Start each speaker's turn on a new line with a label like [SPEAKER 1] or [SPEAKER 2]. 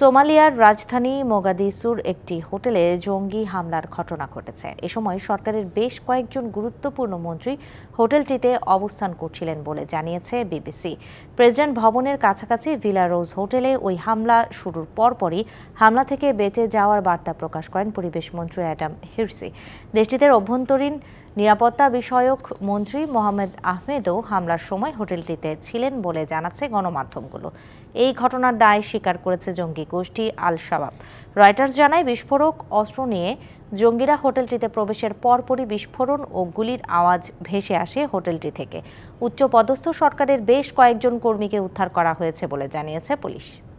[SPEAKER 1] সোমালিয়ার রাজধানী মোগাদিসুর একটি হোটেলে জঙ্গি হামলার ঘটনা ঘটেছে এ সময় সরকারের বেশ কয়েকজন গুরুত্বপূর্ণ মন্ত্রী হোটেলটিতে অবস্থান করছিলেন বলে জানিয়েছে বিবিসি প্রেসিডেন্ট ভবনের কাছাকাছি ভিলা রোজ হোটেলে ওই হামলা শুরুর পরপরই হামলা থেকে বেঁচে যাওয়ার বার্তা প্রকাশ করেন পরিবেশ মন্ত্রী অ্যাডাম হিরসি দেশটিতে অভ্যন্তরীণ নিরাপত্তা বিষয়ক মন্ত্রী মোহাম্মদ আহমেদও হামলার সময় হোটেলটিতে ছিলেন বলে জানাচ্ছে গণমাধ্যমগুলো এই ঘটনার দায় স্বীকার করেছে জঙ্গি গোষ্ঠী আল শাবাব রয়টার্স জানায় বিস্ফোরক অস্ত্র নিয়ে জঙ্গিরা হোটেলটিতে প্রবেশের পরপরই বিস্ফোরণ ও গুলির আওয়াজ ভেসে আসে হোটেলটি থেকে উচ্চপদস্থ সরকারের বেশ কয়েকজন কর্মীকে উদ্ধার করা হয়েছে বলে জানিয়েছে পুলিশ